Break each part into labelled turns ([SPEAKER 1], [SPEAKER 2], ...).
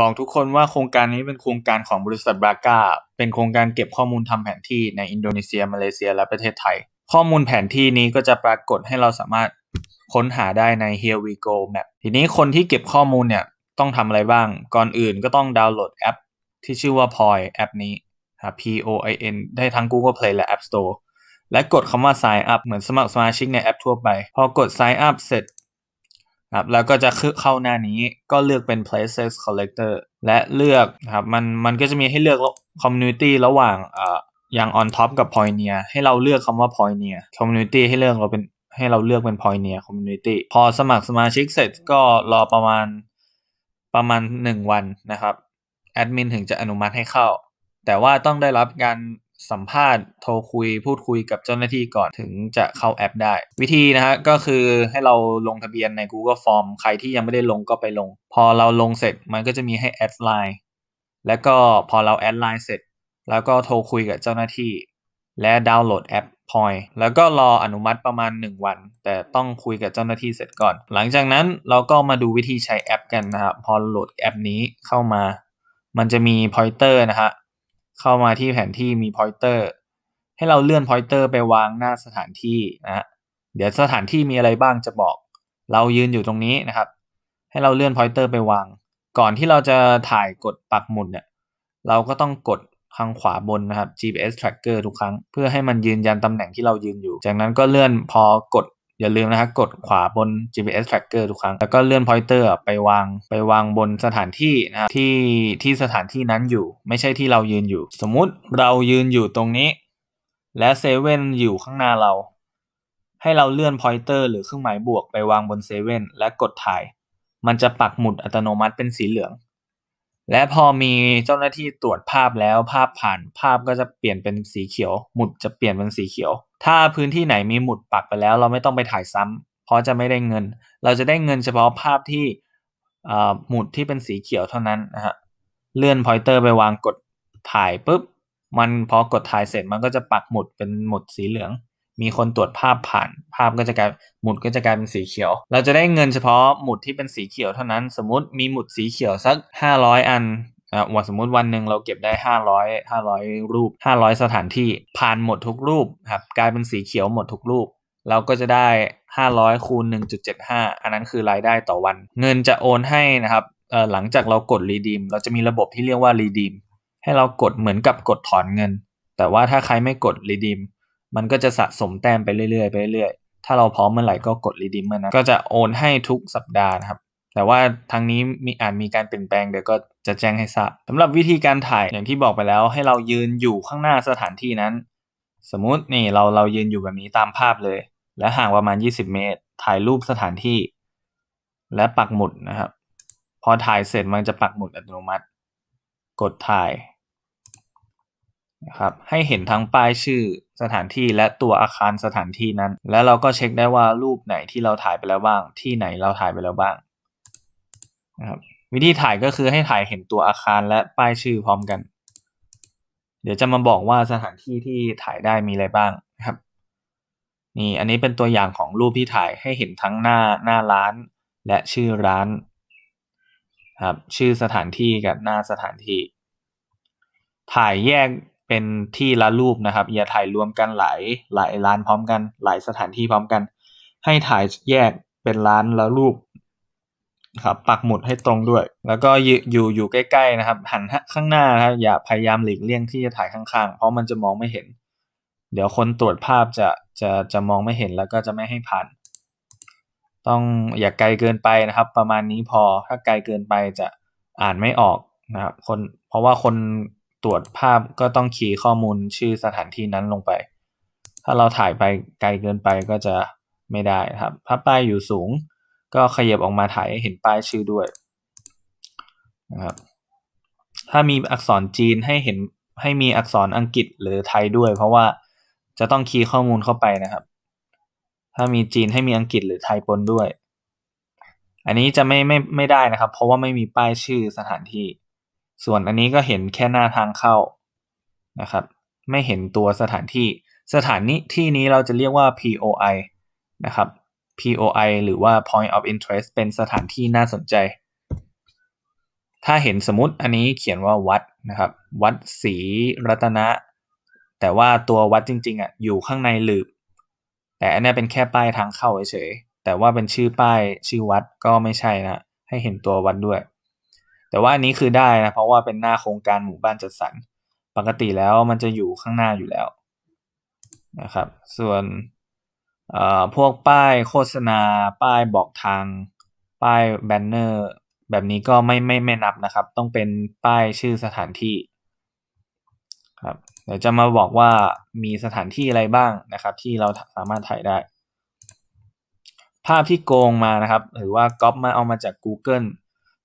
[SPEAKER 1] บอกทุกคนว่าโครงการนี้เป็นโครงการของบริษัทบาก้าเป็นโครงการเก็บข้อมูลทำแผนที่ในอินโดนีเซีย มาเลเซีย และประเทศไทย ข้อมูลแผนที่นี้ก็จะปรากฏให้เราสามารถค้นหาได้ใน Here We Go Map ทีนี้คนที่เก็บข้อมูลเนี่ย ต้องทำอะไรบ้าง ก่อนอื่นก็ต้องดาวน์โหลดแอปที่ชื่อว่า Poi แอปนี้ P O I N ได้ทั้ง Google Play และ App Store และกดคำว่า sign up เหมือนสมัครสมาชิกในแอปทั่วไปพอกด sign up เสร็จครับแล้วก็จะเข้าหน้านี้ก็เลือกเป็น places collector และเลือกครับมันมันก็จะมีให้เลือก community ระหว่างอ่าอย่าง on top กับ p i o n e e r ให้เราเลือกคำว่า p i o n e e r community ให้เลือกเราเป็นให้เราเลือกเป็น p i o n e e r community พอสมัครสมาชิกเสร็จ ก็รอประมาณประมาณ 1 วันนะครับ แอดมินถึงจะอนุมัติให้เข้า แต่ว่าต้องได้รับการสัมภาษณ์โทรคุยพูดคุยกับเจ้าหน้าที่ก่อนถึงจะเข้าแอปได้ วิธีนะฮะก็คือให้เราลงทะเบียนใน Google Form ใครที่ยังไม่ได้ลงก็ไปลง พอเราลงเสร็จมันก็จะมีให้แอดไลน์แล้วก็พอเราแอดไลน์เสร็จ แล้วก็โทรคุยกับเจ้าหน้าที่ และดาวน์โหลดแอปพอยแล้วก็รออนุมัติประมาณ 1 วัน แต่ต้องคุยกับเจ้าหน้าที่เสร็จก่อน หลังจากนั้นเราก็มาดูวิธีใช้แอป กันนะครับพอโหลดแอปนี้เข้ามา มันจะมีพอยเตอร์นะฮะเข้ามาที่แผนที่มีพอยเตอร์ให้เราเลื่อนพอยเตอร์ไปวางหน้าสถานที่นะฮะเดี๋ยวสถานที่มีอะไรบ้างจะบอกเรายืนอยู่ตรงนี้นะครับ ให้เราเลื่อนพอยเตอร์ไปวาง ก่อนที่เราจะถ่ายกดปักหมุดเนี่ยเราก็ต้องกดทางขวาบนนะครับ GPS tracker ทุกครั้งเพื่อให้มันยืนยันตำแหน่งที่เรายืนอยู่ จากนั้นก็เลื่อนพอกดอย่าลืมนะครับกดขวาบน GPS tracker ทุกครั้งแล้วก็เลื่อน pointer ไปวางไปวางบนสถานที่นะที่ที่สถานที่นั้นอยู่ ไม่ใช่ที่เรายืนอยู่ สมมุติเรายืนอยู่ตรงนี้ และเซเว่นอยู่ข้างหน้าเรา ให้เราเลื่อน pointer หรือเครื่องหมายบวกไปวางบนเซเว่นและกดถ่าย มันจะปักหมุดอัตโนมัติเป็นสีเหลืองและพอมีเจ้าหน้าที่ตรวจภาพแล้ว ภาพผ่านภาพก็จะเปลี่ยนเป็นสีเขียว หมุดจะเปลี่ยนเป็นสีเขียว ถ้าพื้นที่ไหนมีหมุดปักไปแล้ว เราไม่ต้องไปถ่ายซ้ำ เพราะจะไม่ได้เงิน เราจะได้เงินเฉพาะภาพที่หมุดที่เป็นสีเขียวเท่านั้นนะฮะเลื่อนพอยเตอร์ไปวางกดถ่ายปุ๊บมันพอกดถ่ายเสร็จมันก็จะปักหมุดเป็นหมุดสีเหลืองมีคนตรวจภาพผ่านภาพก็จะกลายหมุดก็จะกลายเป็นสีเขียว เราจะได้เงินเฉพาะหมุดที่เป็นสีเขียวเท่านั้นสมมติมีหมุดสีเขียวสัก 500 อันวันสมมุติวันหนึ่งเราเก็บได้ 500 500 รูป 500 สถานที่ผ่านหมดทุกรูปครับกลายเป็นสีเขียวหมดทุกรูป เราก็จะได้ 500 คูณ 1.75 อันนั้นคือรายได้ต่อวัน เงินจะโอนให้นะครับหลังจากเรากดรีดีมเราจะมีระบบที่เรียกว่ารีดีมให้เรากดเหมือนกับกดถอนเงินแต่ว่าถ้าใครไม่กดรีดีมมันก็จะสะสมแต้มไปเรื่อยๆไปเรื่อยๆ ถ้าเราพร้อมเมื่อไหร่ก็กดรีดิมเมื่อนั้นก็จะโอนให้ทุกสัปดาห์นะครับ แต่ว่าทางนี้มีอาจมีการเปลี่ยนแปลงเดี๋ยวก็จะแจ้งให้ทราบสำหรับวิธีการถ่ายอย่างที่บอกไปแล้วให้เรายืนอยู่ข้างหน้าสถานที่นั้น สมมุตินี่เราเรายืนอยู่แบบนี้ตามภาพเลย และห่างประมาณ 20 เมตร ถ่ายรูปสถานที่ และปักหมุดนะครับ พอถ่ายเสร็จมันจะปักหมุดอัตโนมัติ กดถ่ายนะครับให้เห็นทั้งป้ายชื่อสถานที่และตัวอาคารสถานที่นั้น แล้วเราก็เช็คได้ว่ารูปไหนที่เราถ่ายไปแล้วบ้าง ที่ไหนเราถ่ายไปแล้วบ้างนะครับวิธีถ่ายก็คือให้ถ่ายเห็นตัวอาคารและป้ายชื่อพร้อมกัน เดี๋ยวจะมาบอกว่าสถานที่ที่ถ่ายได้มีอะไรบ้างนะครับนี่อันนี้เป็นตัวอย่างของรูปที่ถ่ายให้เห็นทั้งหน้าหน้าร้าน และชื่อร้านครับชื่อสถานที่กับหน้าสถานที่ ถ่ายแยกเป็นที่ละรูปนะครับ อย่าถ่ายรวมกันหลายหลายร้านพร้อมกันหลายสถานที่พร้อมกัน ให้ถ่ายแยกเป็นร้านละรูปครับปักหมุดให้ตรงด้วย แล้วก็อยู่อยู่ใกล้ๆ นะครับหันข้างหน้านะครับอย่าพยายามหลีกเลี่ยงที่จะถ่ายข้างๆ เพราะมันจะมองไม่เห็น เดี๋ยวคนตรวจภาพจะจะจะมองไม่เห็นแล้วก็จะไม่ให้ผ่านต้องอย่าไกลเกินไปนะครับ ประมาณนี้พอถ้าไกลเกินไปจะอ่านไม่ออกนะครับคนเพราะว่าคนตรวจภาพก็ต้องคีย์ข้อมูลชื่อสถานที่นั้นลงไป ถ้าเราถ่ายไปไกลเกินไปก็จะไม่ได้ครับ ถ้าป้ายอยู่สูง ก็ขยับออกมาถ่ายให้เห็นป้ายชื่อด้วยนะครับ ถ้ามีอักษรจีนให้เห็นให้มีอักษรอังกฤษหรือไทยด้วย เพราะว่าจะต้องคีย์ข้อมูลเข้าไปนะครับ ถ้ามีจีนให้มีอังกฤษหรือไทยปนด้วย อันนี้จะไม่ไม่ไม่ได้นะครับ เพราะว่าไม่มีป้ายชื่อสถานที่ส่วนอันนี้ก็เห็นแค่หน้าทางเข้านะครับ ไม่เห็นตัวสถานที่ สถานนี้ที่นี้เราจะเรียกว่า POI นะครับ POI หรือว่า point of interest เป็นสถานที่น่าสนใจ ถ้าเห็นสมมติอันนี้เขียนว่าวัดนะครับ วัดศรีรัตนะ แต่ว่าตัววัดจริงๆอ่ะอยู่ข้างในหลืบแต่อันนี้เป็นแค่ป้ายทางเข้าเฉยแต่ว่าเป็นชื่อป้ายชื่อวัดก็ไม่ใช่นะให้เห็นตัววัดด้วยแต่ว่าอันนี้คือได้นะ เพราะว่าเป็นหน้าโครงการหมู่บ้านจัดสรรปกติแล้วมันจะอยู่ข้างหน้าอยู่แล้วนะครับ ส่วนพวกป้ายโฆษณา ป้ายบอกทาง ป้ายแบนเนอร์ แบบนี้ก็ไม่ไม่ไม่นับนะครับ ต้องเป็นป้ายชื่อสถานที่ครับเดี๋ยวจะมาบอกว่ามีสถานที่อะไรบ้างนะครับ ที่เราสามารถถ่ายได้ ภาพที่โกงมานะครับ หรือว่าก๊อปมาเอามาจาก Google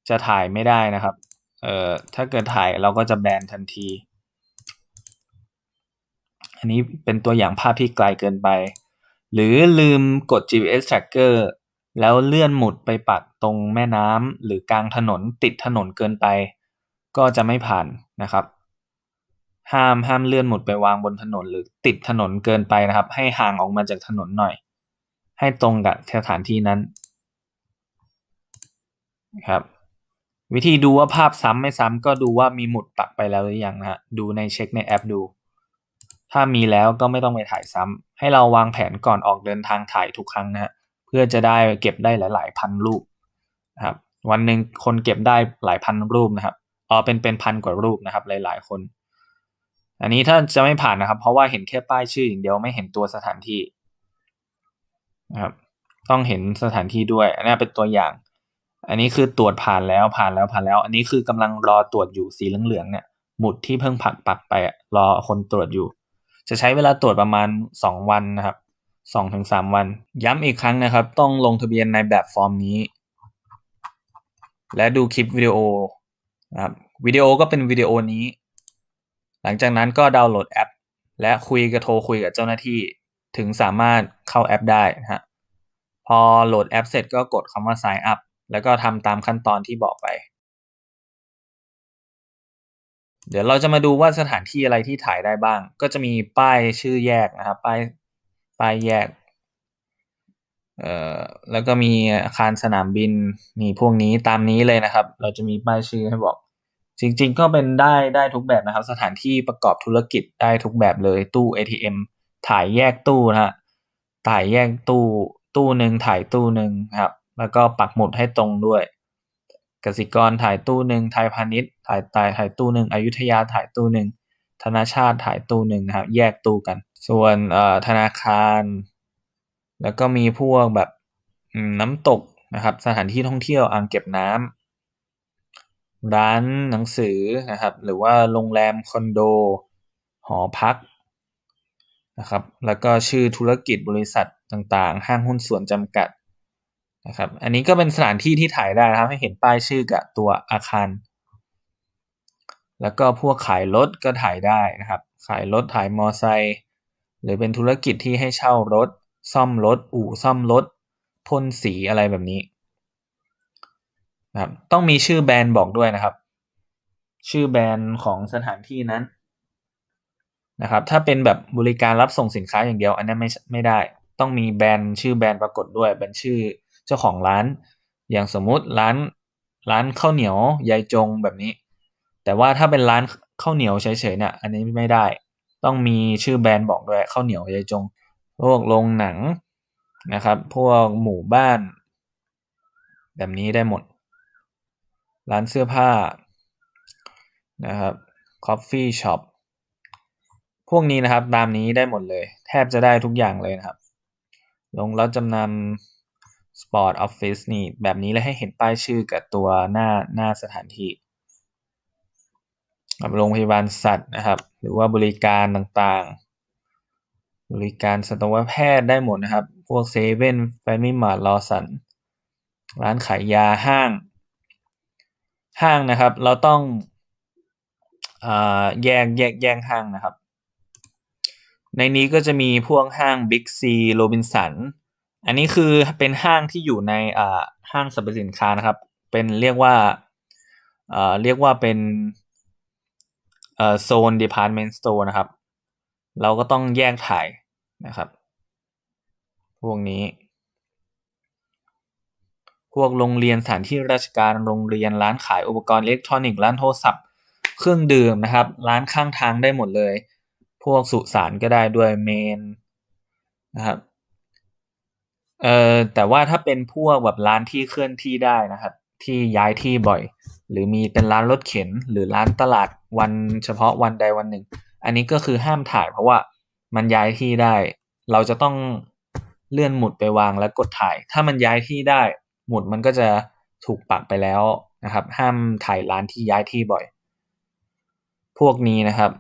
[SPEAKER 1] จะถ่ายไม่ได้นะครับ เอ่อ ถ้าเกิดถ่ายเราก็จะแบนทันที อันนี้เป็นตัวอย่างภาพที่ไกลเกินไป หรือลืมกด GPS tracker แล้วเลื่อนหมุดไปปักตรงแม่น้ำหรือกลางถนนติดถนนเกินไป ก็จะไม่ผ่านนะครับ ห้ามห้ามเลื่อนหมุดไปวางบนถนนหรือติดถนนเกินไปนะครับ ให้ห่างออกมาจากถนนหน่อย ให้ตรงกับสถานที่นั้นครับวิธีดูว่าภาพซ้ำไม่ซ้ำ ก็ดูว่ามีหมุดปักไปแล้วหรือยังนะดูในเช็คในแอปดู ถ้ามีแล้วก็ไม่ต้องไปถ่ายซ้ำให้เราวางแผนก่อนออกเดินทางถ่ายทุกครั้งนะฮะเพื่อจะได้เก็บได้หลาย ๆพันรูปนะครับวันหนึ่งคนเก็บได้หลายพันรูปนะครับอ๋อเป็นเป็นพันกว่ารูปนะครับหลาย ๆคนอันนี้ถ้าจะไม่ผ่านนะครับ เพราะว่าเห็นแค่ป้ายชื่ออย่างเดียว ไม่เห็นตัวสถานที่นะครับต้องเห็นสถานที่ด้วยอันนี้เป็นตัวอย่างอันนี้คือตรวจผ่านแล้วผ่านแล้วผ่านแล้ว อันนี้คือกำลังรอตรวจอยู่สีเหลืองๆเนี่ยหมุดที่เพิ่งผักปักไปรอคนตรวจอยู่ จะใช้เวลาตรวจประมาณ 2 วันนะครับสองถึงสามวัน ย้ำอีกครั้งนะครับ ต้องลงทะเบียนในแบบฟอร์มนี้ และดูคลิปวิดีโอนะครับวิดีโอก็เป็นวิดีโอนี้ หลังจากนั้นก็ดาวน์โหลดแอป และคุยกับโทรคุยกับเจ้าหน้าที่ ถึงสามารถเข้าแอปได้นะฮะพอโหลดแอปเสร็จก็กดคำว่า sign up แล้วก็ทำตามขั้นตอนที่บอกไป เดี๋ยวเราจะมาดูว่าสถานที่อะไรที่ถ่ายได้บ้าง ก็จะมีป้ายชื่อแยกนะครับ ป้ายป้ายแยกเอ่อแล้วก็มีอาคารสนามบินนี่พวกนี้ตามนี้เลยนะครับ เราจะมีป้ายชื่อให้บอก จริง ๆ ก็เป็นได้ได้ทุกแบบนะครับ สถานที่ประกอบธุรกิจได้ทุกแบบเลย ตู้ ATM ถ่ายแยกตู้นะฮะถ่ายแยกตู้ ตู้หนึ่งถ่ายตู้หนึ่งครับแล้วก็ปักหมุดให้ตรงด้วย กสิกรถ่ายตู้หนึ่งไทยพาณิชย์ถ่ายตายถ่ายตู้หนึ่งอยุธยาถ่ายตู้หนึ่ง ธนาชาติถ่ายตู้หนึ่งนะครับ แยกตู้กัน ส่วนธนาคาร แล้วก็มีพวกแบบน้ำตกนะครับ สถานที่ท่องเที่ยวอ่างเก็บน้ำร้านหนังสือนะครับ หรือว่าโรงแรมคอนโด หอพักนะครับ แล้วก็ชื่อธุรกิจบริษัทต่าง ๆ ห้างหุ้นส่วนจำกัดนะครับ อันนี้ก็เป็นสถานที่ที่ถ่ายได้นะครับให้เห็นป้ายชื่อกับตัวอาคารแล้วก็พวกขายรถก็ถ่ายได้นะครับขายรถถ่ายมอไซค์หรือเป็นธุรกิจที่ให้เช่ารถซ่อมรถอู่ซ่อมรถพ่นสีอะไรแบบนี้นะครับต้องมีชื่อแบรนด์บอกด้วยนะครับ ชื่อแบรนด์ของสถานที่นั้นนะครับถ้าเป็นแบบบริการรับส่งสินค้าอย่างเดียวอันนั้นไม่ไม่ได้ ต้องมีแบรนด์ชื่อแบรนด์ปรากฏด้วยเป็นชื่อเจ้าของร้านอย่างสมมุติร้านร้านข้าวเหนียวยายจงแบบนี้ แต่ว่าถ้าเป็นร้านข้าวเหนียวเฉยๆเนี่ยอันนี้ไม่ได้ต้องมีชื่อแบรนด์บอกด้วยข้าวเหนียว ยายจง พวกโรงหนังนะครับ พวกหมู่บ้าน แบบนี้ได้หมด ร้านเสื้อผ้านะครับ coffee shop พวกนี้นะครับ ตามนี้ได้หมดเลย แทบจะได้ทุกอย่างเลยนะครับ ลงร้วจำนำสปอร์ตออฟฟิศนี่แบบนี้เลยให้เห็นป้ายชื่อกับตัวหน้าหน้าสถานที่โรงพยาบาลสัตว์นะครับหรือว่าบริการต่างๆ บริการสัตวแพทย์ได้หมดนะครับพวกเซเว่นแฟมิมาร์ทลอสันร้านขายยาห้าง ห้างนะครับเราต้องอแยกแยก แยกห้างนะครับ ในนี้ก็จะมีพวกห้าง Big C Robinson อันนี้คือเป็นห้างที่อยู่ในอ่าห้างสรรพสินค้านะครับ เป็นเรียกว่าอ่าเรียกว่าเป็นเอ่อโซนพาร์ตเมนต์สโตร์นะครับ เราก็ต้องแยกถ่ายนะครับ พวกนี้ พวกโรงเรียนสถานที่ราชการโรงเรียนร้านขายอุปกรณ์อิเล็กทรอนิกส์ร้านโทรศัพท์เครื่องดื่มนะครับ ร้านข้างทางได้หมดเลย พวกสุสานก็ได้ด้วยเมนนะครับเออแต่ว่าถ้าเป็นพวกแบบร้านที่เคลื่อนที่ได้นะครับ ที่ย้ายที่บ่อย หรือมีเป็นร้านรถเข็น หรือร้านตลาดวันเฉพาะวันใดวันหนึ่ง อันนี้ก็คือห้ามถ่ายเพราะว่ามันย้ายที่ได้ เราจะต้องเลื่อนหมุดไปวางและกดถ่าย ถ้ามันย้ายที่ได้ หมุดมันก็จะถูกปักไปแล้วนะครับ ห้ามถ่ายร้านที่ย้ายที่บ่อย พวกนี้นะครับ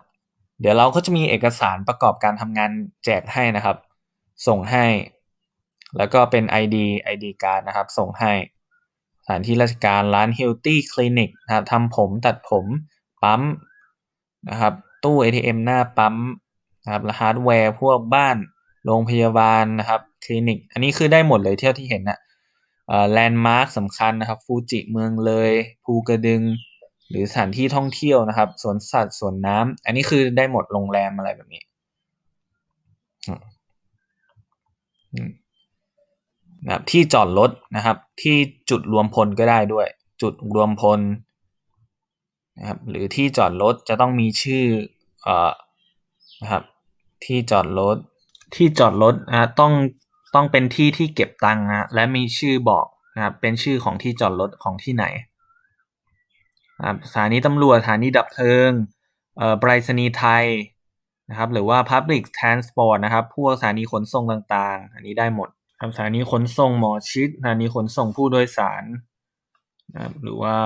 [SPEAKER 1] เดี๋ยวเราก็จะมีเอกสารประกอบการทำงานแจกให้นะครับ ส่งให้แล้วก็เป็น ID ID การ์ดนะครับ ส่งให้สถานที่ราชการร้าน Healthy Clinic นะครับทำผมตัดผม ปั๊มนะครับตู้ ATM หน้าปั๊มนะครับฮาร์ดแวร์พวกบ้าน โรงพยาบาลนะครับคลินิก อันนี้คือได้หมดเลยเที่ยวที่เห็นนะแลนด์มาร์คสำคัญนะครับ ฟูจิเมืองเลย ภูกระดึง หรือสถานที่ท่องเที่ยวนะครับสวนสัตว์สวนน้ำอันนี้คือได้หมดโรงแรมอะไรแบบนี้นะครับที่จอดรถนะครับที่จุดรวมพลก็ได้ด้วย จุดรวมพลนะครับหรือที่จอดรถจะต้องมีชื่อเอ่อนะครับที่จอดรถที่จอดรถนะต้องต้องเป็นที่ที่เก็บตังค์นะและมีชื่อบอกนะครับเป็นชื่อของที่จอดรถของที่ไหนนะครับสถานีตำรวจสถานีดับเพลิงเอ่อไรรษณีไทยนะครับหรือว่า Public Transport นะครับพวกสถานีขนส่งต่างๆอันนี้ได้หมดครับสถานีขนส่งหมอชิดสถานีขนส่งผู้โดยสารนะครับหรือว่า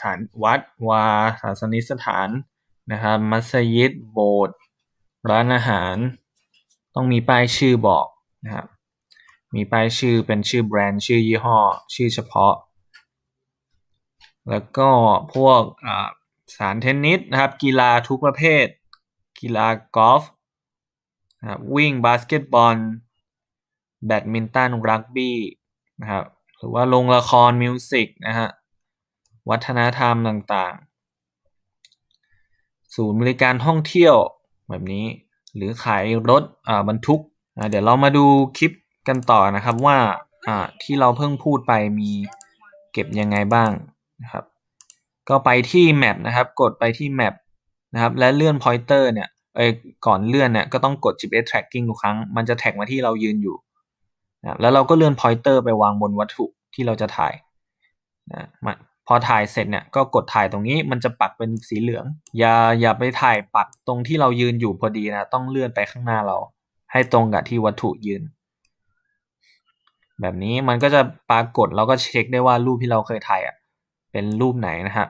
[SPEAKER 1] สถานวัด วาถาสนิสถาน นะครับ มัสยิด โบสถ์ร้านอาหาร ต้องมีป้ายชื่อบอกนะครับ มีป้ายชื่อเป็นชื่อแบรนด์ ชื่อยี่ห้อ ชื่อเฉพาะ แล้วก็พวกสารเทนนิสนะครับ กีฬาทุกประเภท กีฬากอล์ฟวิ่งบาสเกตบอลแบดมินตันรักบี้นะครับหรือว่าลงละครมิวสิกนะฮะ วัฒนธรรมต่างๆ ศูนย์บริการท่องเที่ยวแบบนี้ หรือขายรถบรรทุก เดี๋ยวเรามาดูคลิปกันต่อนะครับว่าที่เราเพิ่งพูดไปมีเก็บยังไงบ้างนะครับก็ไปที่แมปนะครับ กดไปที่แมปนะครับและเลื่อนพอยเตอร์เนี่ยเอ้ก่อนเลื่อนเนี่ยก็ต้องกด GPS tracking ทุกครั้ง มันจะแท็กมาที่เรายืนอยู่นะแล้วเราก็เลื่อนพอยเตอร์ไปวางบนวัตถุที่เราจะถ่ายนะพอถ่ายเสร็จเนี่ยก็กดถ่ายตรงนี้มันจะปักเป็นสีเหลือง อย่าอย่าไปถ่ายปักตรงที่เรายืนอยู่พอดีนะต้องเลื่อนไปข้างหน้าเรา ให้ตรงกับที่วัตถุยืน แบบนี้มันก็จะปรากฏแล้วก็เช็คได้ว่ารูปที่เราเคยถ่ายอ่ะเป็นรูปไหนนะครับ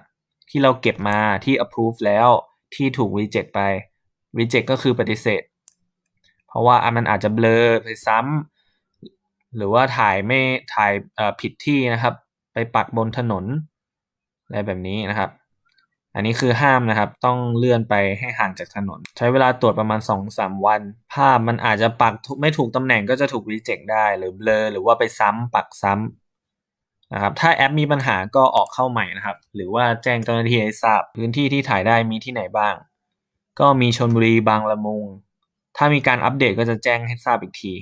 [SPEAKER 1] ที่เราเก็บมาที่ approve แล้วที่ถูก reject ไป reject ก็คือปฏิเสธ เพราะว่ามันอาจจะเบลอไปซ้ำหรือว่าถ่ายไม่ถ่ายผิดที่นะครับ ไปปักบนถนน อะไรแบบนี้นะครับ อันนี้คือห้ามนะครับ ต้องเลื่อนไปให้ห่างจากถนน ใช้เวลาตรวจประมาณ 2-3 วัน ภาพมันอาจจะปักไม่ถูกตำแหน่งก็จะถูกรีเจ็คได้ หรือเบลอหรือว่าไปซ้ำปักซ้ำนะครับถ้าแอปมีปัญหาก็ออกเข้าใหม่นะครับ หรือว่าแจ้งเจ้าหน้าที่ให้ทราบ พื้นที่ที่ถ่ายได้มีที่ไหนบ้าง ก็มีชนบุรีบางละมุงถ้ามีการอัปเดตก็จะแจ้งให้ทราบอีกที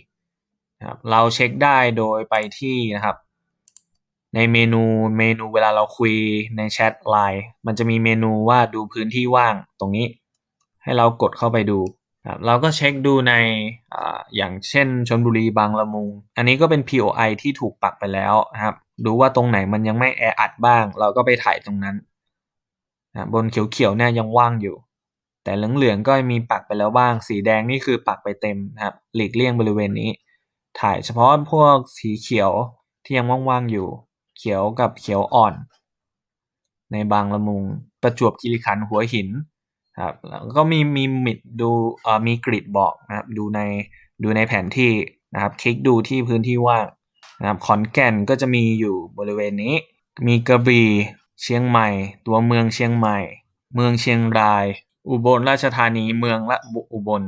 [SPEAKER 1] ครับเราเช็คได้โดยไปที่นะครับ ในเมนูเมนูเวลาเราคุยในแชทไลน์มันจะมีเมนูว่าดูพื้นที่ว่างตรงนี้ ให้เรากดเข้าไปดูครับเราก็เช็คดูในออย่างเช่นชนบุรีบางละมุงอันนี้ก็เป็น POI ที่ถูกปักไปแล้วนะครับ ดูว่าตรงไหนมันยังไม่แออัดบ้างเราก็ไปถ่ายตรงนั้นนะบนเขียวๆเนี่ยยังว่างอยู่ แต่เหลืองๆก็มีปักไปแล้วบ้าง สีแดงนี่คือปักไปเต็มนะครับหลีกเลี่ยงบริเวณนี้ถ่ายเฉพาะพวกสีเขียวที่ยังว่างๆอยู่เขียวกับเขียวอ่อน ในบางละมุงประจวบคีรีขันหัวหินครับแล้วก็มีมีมิดดูเอ่อมีกริดบอกนะครับดูในดูในแผนที่นะครับคลิกดูที่พื้นที่ว่างนะครับขอนแก่นก็จะมีอยู่บริเวณนี้ มีกระบี่เชียงใหม่ ตัวเมืองเชียงใหม่ เมืองเชียงราย อุบลราชธานีเมืองละอุบล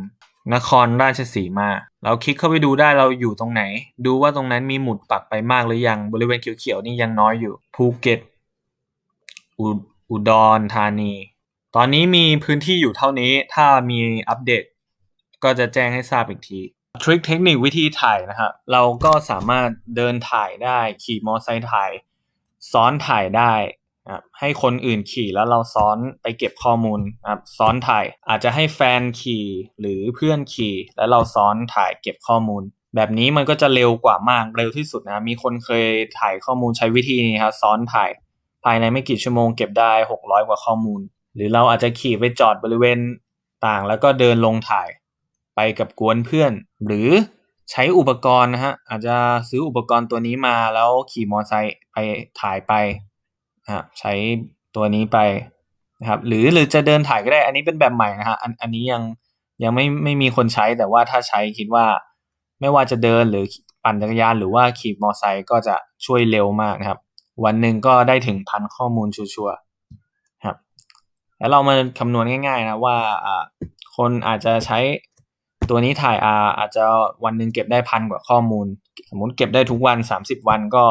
[SPEAKER 1] นครราชสีมา เราคลิกเข้าไปดูได้เราอยู่ตรงไหน ดูว่าตรงนั้นมีหมุดปักไปมากหรือยัง บริเวณเขียวๆ นี่ยังน้อยอยู่ ภูเก็ต อุดรธานี ตอนนี้มีพื้นที่อยู่เท่านี้ ถ้ามีอัปเดตก็จะแจ้งให้ทราบอีกที ทริคเทคนิควิธีถ่ายนะฮะเราก็สามารถเดินถ่ายได้ ขี่มอเตอร์ไซค์ถ่าย ซ้อนถ่ายได้ครับให้คนอื่นขี่แล้วเราซ้อนไปเก็บข้อมูลครับซ้อนถ่าย อาจจะให้แฟนขี่หรือเพื่อนขี่ แล้วเราซ้อนถ่ายเก็บข้อมูล แบบนี้มันก็จะเร็วกว่ามาก เร็วที่สุดนะ มีคนเคยถ่ายข้อมูลใช้วิธีนี้ครับ ซ้อนถ่ายภายในไม่กี่ชั่วโมงเก็บได้ 600 กว่าข้อมูล หรือเราอาจจะขี่ ไปจอดบริเวณต่าง แล้วก็เดินลงถ่าย ไปกับกวนเพื่อน หรือใช้อุปกรณ์นะฮะ อาจจะซื้ออุปกรณ์ตัวนี้มาแล้วขี่มอเตอร์ไซค์ไปถ่ายไปนะครับใช้ตัวนี้ไปนะครับหรือหรือจะเดินถ่ายก็ได้อันนี้เป็นแบบใหม่นะฮะอันอันนี้ยังยังไม่ไม่มีคนใช้แต่ว่าถ้าใช้คิดว่าไม่ว่าจะเดินหรือปั่นจักรยานหรือว่าขี่มอเตอร์ไซค์ก็จะช่วยเร็วมากนะครับวันหนึ่งก็ได้ถึงพันข้อมูลชัวร์ครับแล้วเรามาคำนวณง่ายๆนะว่าคนอาจจะใช้ตัวนี้ถ่ายอาอาจจะวันหนึ่งเก็บได้พันกว่าข้อมูลสมมติเก็บได้ทุกวัน 30 วันก็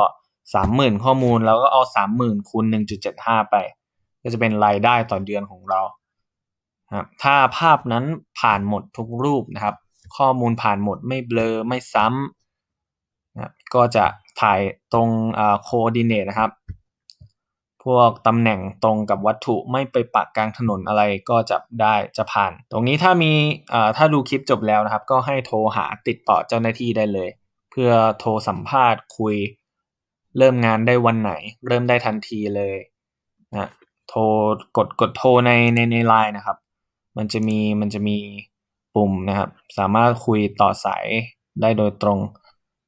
[SPEAKER 1] สามหมื่นข้อมูลแล้วก็เอาสามหมื่นคูณหนึ่งจุดเจ็ดห้าไป ก็จะเป็นรายได้ต่อเดือนของเราครับถ้าภาพนั้นผ่านหมดทุกรูปนะครับ ข้อมูลผ่านหมดไม่เบลอไม่ซ้ำนะก็จะถ่ายตรงโคดิเนตนะครับ พวกตำแหน่งตรงกับวัตถุไม่ไปปะกลางถนนอะไรก็จะได้จะผ่าน ตรงนี้ถ้ามีถ้าดูคลิปจบแล้วนะครับ ก็ให้โทรหาติดต่อเจ้าหน้าที่ได้เลย เพื่อโทรสัมภาษณ์คุยเริ่มงานได้วันไหน เริ่มได้ทันทีเลยนะโทรกดกดโทรในในในไลน์นะครับ มันจะมีมันจะมีปุ่มนะครับ สามารถคุยต่อสายได้โดยตรง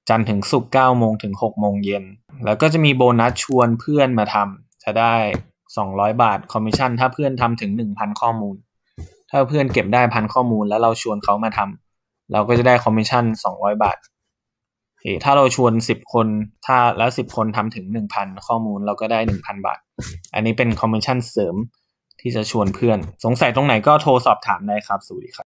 [SPEAKER 1] จันถึงสุก9โมงถึง 6 โมงเย็น แล้วก็จะมีโบนัสชวนเพื่อนมาทำจะได้ 200 บาทคอมมิชชั่นถ้าเพื่อนทำถึง 1,000 ข้อมูล ถ้าเพื่อนเก็บได้พันข้อมูลแล้วเราชวนเขามาทำเราก็จะได้คอมมิชชั่น 200 บาทถ้าเราชวนสิบคนถ้าแล้วสิบคนทำถึงหนึ่งพันข้อมูลเราก็ได้หนึ่งพันบาท อันนี้เป็นคอมมิชชั่นเสริมที่จะชวนเพื่อน สงสัยตรงไหนก็โทรสอบถามได้ครับสวัสดีครับ